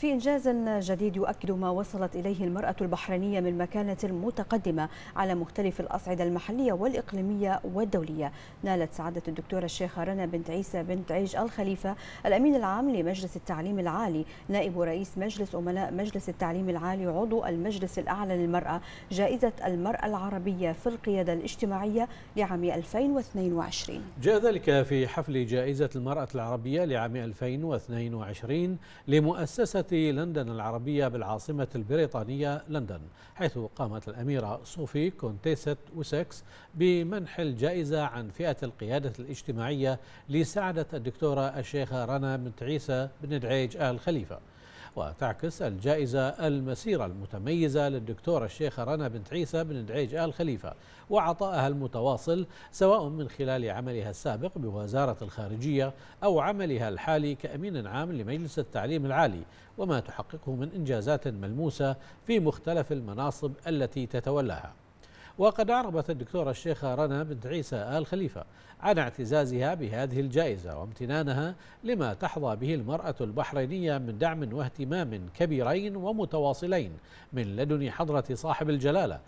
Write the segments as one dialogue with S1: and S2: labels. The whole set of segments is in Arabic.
S1: في إنجاز جديد يؤكد ما وصلت إليه المرأة البحرينية من مكانة متقدمة على مختلف الأصعدة المحلية والإقليمية والدولية نالت سعادة الدكتورة الشيخة رنا بنت عيسى بنت عيج الخليفة الأمين العام لمجلس التعليم العالي نائب رئيس مجلس أمناء مجلس التعليم العالي عضو المجلس الأعلى للمرأة جائزة المرأة العربية في القيادة الاجتماعية لعام 2022
S2: جاء ذلك في حفل جائزة المرأة العربية لعام 2022 لمؤسسة لندن العربية بالعاصمة البريطانية لندن حيث قامت الأميرة صوفي كونتيسة وسكس بمنح الجائزة عن فئة القيادة الاجتماعية لسعادة الدكتورة الشيخة رنا بنت عيسى بن دعيج آل خليفة وتعكس الجائزة المسيرة المتميزة للدكتورة الشيخة رنا بنت عيسى بن دعيج آل خليفة وعطائها المتواصل سواء من خلال عملها السابق بوزارة الخارجية أو عملها الحالي كأمين عام لمجلس التعليم العالي وما تحققه من إنجازات ملموسة في مختلف المناصب التي تتولاها وقد أعربت الدكتورة الشيخة رنا بنت عيسى آل خليفة عن اعتزازها بهذه الجائزة وامتنانها لما تحظى به المرأة البحرينية من دعم واهتمام كبيرين ومتواصلين من لدن حضرة صاحب الجلالة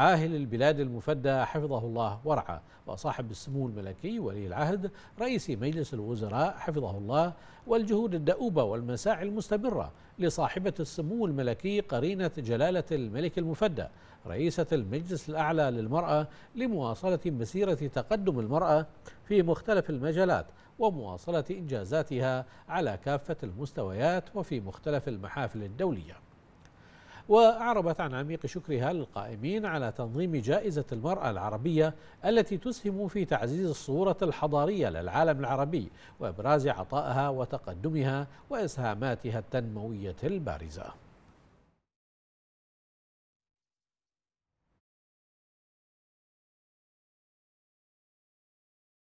S2: عاهل البلاد المفدى حفظه الله ورعاه وصاحب السمو الملكي ولي العهد رئيس مجلس الوزراء حفظه الله والجهود الدؤوبة والمساعي المستمرة لصاحبة السمو الملكي قرينة جلالة الملك المفدى رئيسة المجلس الأعلى للمرأة لمواصلة مسيرة تقدم المرأة في مختلف المجالات ومواصلة إنجازاتها على كافة المستويات وفي مختلف المحافل الدولية وأعربت عن عميق شكرها للقائمين على تنظيم جائزة المرأة العربية التي تسهم في تعزيز الصورة الحضارية للعالم العربي وإبراز عطائها وتقدمها وإسهاماتها التنموية البارزة